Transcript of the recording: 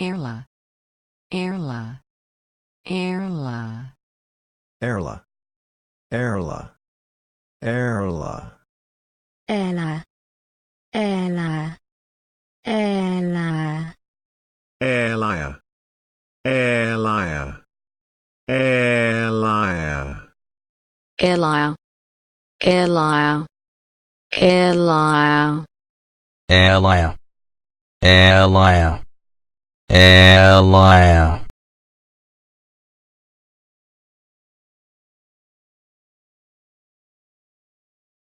Erla. Erla. Erla. Erla. Erla. Erla. Erla. Erla. Erla. Airlier. Airlier. Airlier. Airlier. Airlier. Airlier. Airlier. Airlier. Airline